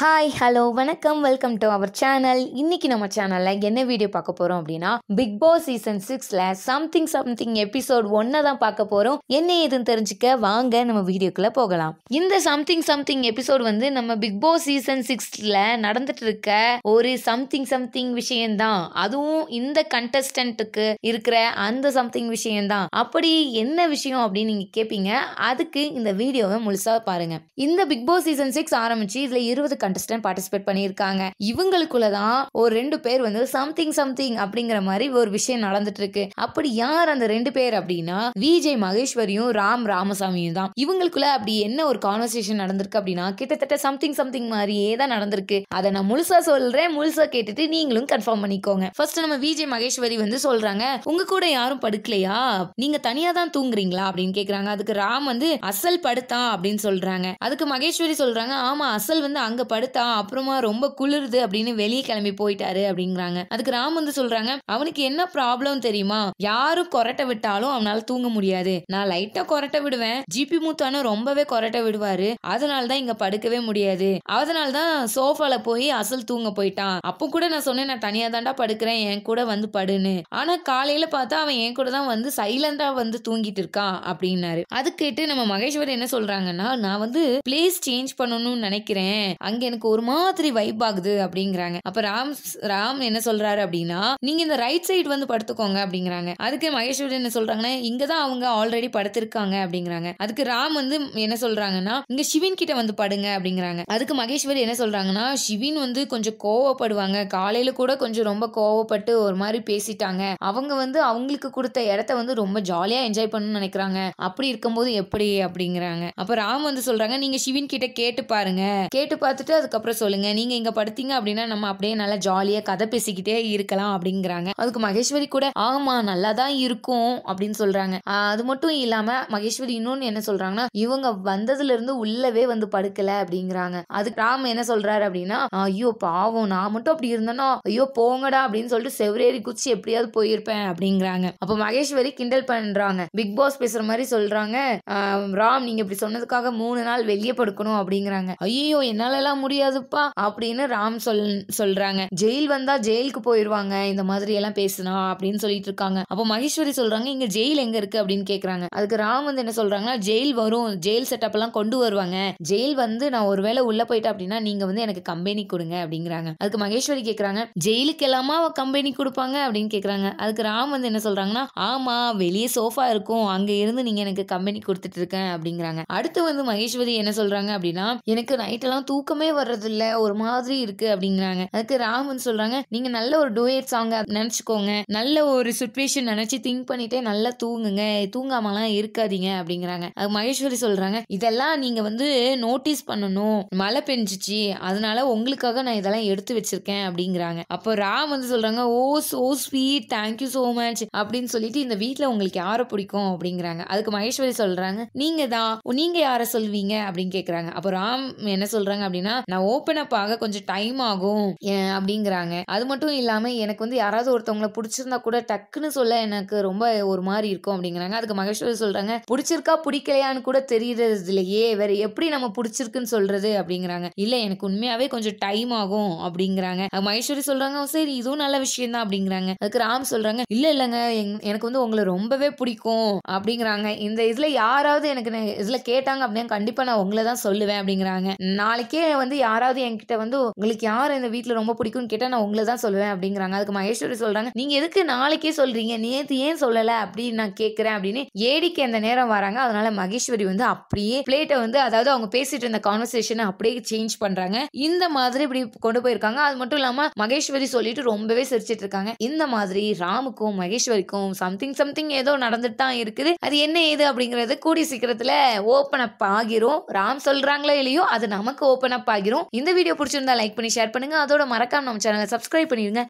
hi hello வணக்கம் welcome to our channel இன்னைக்கு நம்ம சேனலில் என்ன வீடியோ பார்க்க போகிறோம் அப்படின்னா பிக் பாஸ் சீசன் சிக்ஸில் சம்திங் சம்திங் எபிசோட் ஒன்றை தான் பார்க்க போகிறோம் என்ன ஏதுன்னு தெரிஞ்சுக்க வாங்க நம்ம வீடியோக்குள்ளே போகலாம் இந்த சம்திங் சம்திங் எபிசோட் வந்து நம்ம பிக் பாஸ் சீசன் சிக்ஸில் நடந்துட்டு இருக்க ஒரு சம்திங் சம்திங் விஷயம்தான் அதுவும் இந்த கண்டஸ்டன்ட்டுக்கு இருக்கிற அந்த சம்திங் விஷயம்தான் அப்படி என்ன விஷயம் அப்படின்னு நீங்கள் கேட்பீங்க அதுக்கு இந்த வீடியோவை முழுசாக பாருங்கள் இந்த பிக் பாஸ் சீசன் சிக்ஸ் ஆரம்பிச்சு இதில் இருபது கண்டஸ்டன்ட் பார்ட்டிசிபேட் பண்ணியிருக்காங்க இவங்களுக்குள்ள தான் ஒரு ரெண்டு பேர் வந்து சம்திங் சம்திங் அப்படிங்கிற மாதிரி ஒரு விஷயம் நடந்துட்டு இருக்கு அப்படி யார் அந்த ரெண்டு பேர் அப்படின்னா விஜய் மகேஸ்வரியும் ராம் ராமசாமியும் தான் இவங்களுக்குள்ள அப்படி என்ன ஒரு கான்வர்சேஷன் நடந்திருக்கு அப்படின்னா கிட்டத்தட்ட சம்திங் சம்திங் மாதிரியே தான் நடந்திருக்கு அதை நான் முழுசா சொல்றேன் முழுசா கேட்டுட்டு நீங்களும் கன்ஃபார்ம் பண்ணிக்கோங்க ஃபர்ஸ்ட் நம்ம விஜய் மகேஸ்வரி வந்து சொல்றாங்க உங்க கூட யாரும் படுக்கலையா நீங்க தனியா தான் தூங்குறீங்களா அப்படின்னு கேக்குறாங்க அதுக்கு ராம் வந்து அசல் படுத்தான் அப்படின்னு சொல்றாங்க அதுக்கு மகேஸ்வரி சொல்றாங்க ஆமா அசல் வந்து அங்க படுத்தா அப்புறமா ரொம்ப குளிருது அப்படின்னு வெளியே கிளம்பி போயிட்டாரு அப்படிங்கிறாங்க அதுக்கு ராம் வந்து சொல்றாங்க அவனுக்கு என்ன ப்ராப்ளம் தெரியுமா யாரும் கொரட்ட விட்டாலும் அவனால தூங்க முடியாது நான் லைட்டா கொரட்ட விடுவேன் ஜிபி மூத்தானும் ரொம்பவே கொரட்ட விடுவாரு அதனாலதான் இங்க படுக்கவே முடியாது அதனால்தான் சோஃபால போய் அசல் தூங்க போயிட்டான் அப்ப கூட நான் சொன்னேன் நான் தனியா தாண்டா படுக்கிறேன் என் கூட வந்து படுன்னு ஆனா காலையில பார்த்தா அவன் என் கூட தான் வந்து சைலண்டா வந்து தூங்கிட்டு இருக்கான் அப்படின்னாரு அது கேட்டு நம்ம மகேஸ்வர் என்ன சொல்றாங்கன்னா நான் வந்து பிளேஸ் சேஞ்ச் பண்ணணும்னு நினைக்கிறேன் அங்க எனக்கு ஒரு மாதிரி வைப் ஆகுது அப்படிங்கிறாங்க அப்ப ராம் ராம் என்ன சொல்றாரு அப்படின்னா நீங்க இந்த ரைட் சைடு வந்து படுத்துக்கோங்க அப்படிங்கிறாங்க அதுக்கு மகேஸ்வரி என்ன சொல்றாங்கன்னா இங்கதான் அவங்க ஆல்ரெடி படுத்திருக்காங்க அப்படிங்கிறாங்க அதுக்கு ராம் வந்து என்ன சொல்றாங்கன்னா இங்க சிவின் கிட்ட வந்து படுங்க அப்படிங்கிறாங்க அதுக்கு மகேஸ்வரி என்ன சொல்றாங்கன்னா சிவின் வந்து கொஞ்சம் கோவப்படுவாங்க காலையில கூட கொஞ்சம் ரொம்ப கோவப்பட்டு ஒரு மாதிரி பேசிட்டாங்க அவங்க வந்து அவங்களுக்கு கொடுத்த இடத்த வந்து ரொம்ப ஜாலியா என்ஜாய் பண்ணணும்னு நினைக்கிறாங்க அப்படி இருக்கும்போது எப்படி அப்படிங்கிறாங்க அப்ப ராம் வந்து சொல்றாங்க நீங்க சிவின் கிட்ட கேட்டு பாருங்க கேட்டு பார்த்துட்டு வந்துட்டு அதுக்கப்புறம் சொல்லுங்க நீங்க இங்க படுத்தீங்க அப்படின்னா நம்ம அப்படியே நல்லா ஜாலியா கதை பேசிக்கிட்டே இருக்கலாம் அப்படிங்கிறாங்க அதுக்கு மகேஸ்வரி கூட ஆமா நல்லா தான் இருக்கும் அப்படின்னு சொல்றாங்க அது மட்டும் இல்லாம மகேஸ்வரி இன்னொன்னு என்ன சொல்றாங்கன்னா இவங்க வந்ததுல இருந்து உள்ளவே வந்து படுக்கலை அப்படிங்கிறாங்க அதுக்கு ராம் என்ன சொல்றாரு அப்படின்னா ஐயோ பாவம் நான் மட்டும் அப்படி இருந்தேன்னா ஐயோ போங்கடா அப்படின்னு சொல்லிட்டு செவ்ரேரி குச்சி எப்படியாவது போயிருப்பேன் அப்படிங்கிறாங்க அப்போ மகேஸ்வரி கிண்டல் பண்றாங்க பிக் பாஸ் பேசுற மாதிரி சொல்றாங்க ராம் நீங்க இப்படி சொன்னதுக்காக மூணு நாள் வெளியே படுக்கணும் அப்படிங்கிறாங்க ஐயோ என்னால எல்லாம் முடியாதுப்பா அப்படின்னு ராம் சொல் சொல்றாங்க ஜெயில் வந்தா ஜெயிலுக்கு போயிருவாங்க இந்த மாதிரி எல்லாம் பேசுனா அப்படின்னு சொல்லிட்டு இருக்காங்க அப்போ மகேஸ்வரி சொல்றாங்க இங்க ஜெயில் எங்க இருக்கு அப்படின்னு கேக்குறாங்க அதுக்கு ராம் வந்து என்ன சொல்றாங்கன்னா ஜெயில் வரும் ஜெயில் செட்டப் எல்லாம் கொண்டு வருவாங்க ஜெயில் வந்து நான் ஒருவேளை உள்ள போயிட்டா அப்படின்னா நீங்க வந்து எனக்கு கம்பெனி கொடுங்க அப்படிங்கிறாங்க அதுக்கு மகேஸ்வரி கேக்குறாங்க ஜெயிலுக்கு எல்லாமா கம்பெனி கொடுப்பாங்க அப்படின்னு கேக்குறாங்க அதுக்கு ராம் வந்து என்ன சொல்றாங்கன்னா ஆமா வெளியே சோஃபா இருக்கும் அங்க இருந்து நீங்க எனக்கு கம்பெனி கொடுத்துட்டு இருக்கேன் அப்படிங்கிறாங்க அடுத்து வந்து மகேஸ்வரி என்ன சொல்றாங்க அப்படின்னா எனக்கு நைட் எல்லாம் தூக்கமே இல்ல ஒரு மாதிரி இருக்கு அப்படிங்கிறாங்க அதுக்கு ராமன் சொல்றாங்க நீங்க நல்ல ஒரு டூயட் சாங்க நினைச்சுக்கோங்க நல்ல ஒரு சுச்சுவேஷன் நினைச்சு திங்க் பண்ணிட்டே நல்லா தூங்குங்க தூங்காமலாம் இருக்காதீங்க அப்படிங்கிறாங்க அது மகேஸ்வரி சொல்றாங்க இதெல்லாம் நீங்க வந்து நோட்டீஸ் பண்ணணும் மழை பெஞ்சிச்சு அதனால உங்களுக்காக நான் இதெல்லாம் எடுத்து வச்சிருக்கேன் அப்படிங்கிறாங்க அப்போ ராம் வந்து சொல்றாங்க oh so sweet thank you so much அப்படின்னு சொல்லிட்டு இந்த வீட்டில் உங்களுக்கு யாரை பிடிக்கும் அப்படிங்கிறாங்க அதுக்கு மகேஸ்வரி சொல்றாங்க நீங்க தான் நீங்க யாரை சொல்வீங்க அப்படின்னு கேட்குறாங்க அப்போ ராம் என்ன சொல்றாங்க அப்படின்னா நான் ஓப்பன் அப் ஆக கொஞ்சம் டைம் ஆகும் அப்படிங்கிறாங்க அது மட்டும் இல்லாமல் எனக்கு வந்து யாராவது ஒருத்தவங்களை பிடிச்சிருந்தா கூட டக்குன்னு சொல்ல எனக்கு ரொம்ப ஒரு மாதிரி இருக்கும் அப்படிங்கிறாங்க அதுக்கு மகேஸ்வரி சொல்கிறாங்க பிடிச்சிருக்கா பிடிக்கலையான்னு கூட தெரியுறது இல்லையே வேற எப்படி நம்ம பிடிச்சிருக்குன்னு சொல்றது அப்படிங்கிறாங்க இல்லை எனக்கு உண்மையாவே கொஞ்சம் டைம் ஆகும் அப்படிங்கிறாங்க மகேஸ்வரி சொல்கிறாங்க சரி இதுவும் நல்ல விஷயம் தான் அப்படிங்கிறாங்க அதுக்கு ராம் சொல்கிறாங்க இல்லை இல்லைங்க எனக்கு வந்து உங்களை ரொம்பவே பிடிக்கும் அப்படிங்கிறாங்க இந்த இதில் யாராவது எனக்கு இதில் கேட்டாங்க அப்படின்னா கண்டிப்பாக நான் உங்களை தான் சொல்லுவேன் அப்படிங்கிறாங்க நாளைக்கே வந்து யாராவது என்கிட்ட வந்து உங்களுக்கு யார் இந்த வீட்டில் ரொம்ப பிடிக்கும்னு கேட்டால் நான் உங்களை தான் சொல்லுவேன் அப்படிங்கிறாங்க அதுக்கு மகேஸ்வரி சொல்கிறாங்க நீங்கள் எதுக்கு நாளைக்கே சொல்கிறீங்க நேற்று ஏன் சொல்லலை அப்படின்னு நான் கேட்குறேன் அப்படின்னு ஏடிக்கு அந்த நேரம் வராங்க அதனால மகேஸ்வரி வந்து அப்படியே பிளேட்டை வந்து அதாவது அவங்க பேசிட்டு இருந்த கான்வர்சேஷனை அப்படியே சேஞ்ச் பண்ணுறாங்க இந்த மாதிரி இப்படி கொண்டு போயிருக்காங்க அது மட்டும் இல்லாமல் மகேஸ்வரி சொல்லிட்டு ரொம்பவே சிரிச்சிட்டு இருக்காங்க இந்த மாதிரி ராமுக்கும் மகேஸ்வரிக்கும் சம்திங் சம்திங் ஏதோ நடந்துட்டு தான் இருக்குது அது என்ன ஏது அப்படிங்கிறது கூடி சீக்கிரத்தில் ஓப்பன் அப் ஆகிரும் ராம் சொல்கிறாங்களோ இல்லையோ அது நமக்கு ஓப்பன் அப் ஆகிறோம் இந்த வீடியோ பிடிச்சிருந்தா லைக் பண்ணி ஷேர் பண்ணுங்க அதோட மறக்காம நம்ம சேனலை சப்ஸ்கிரைப் பண்ணிடுங்க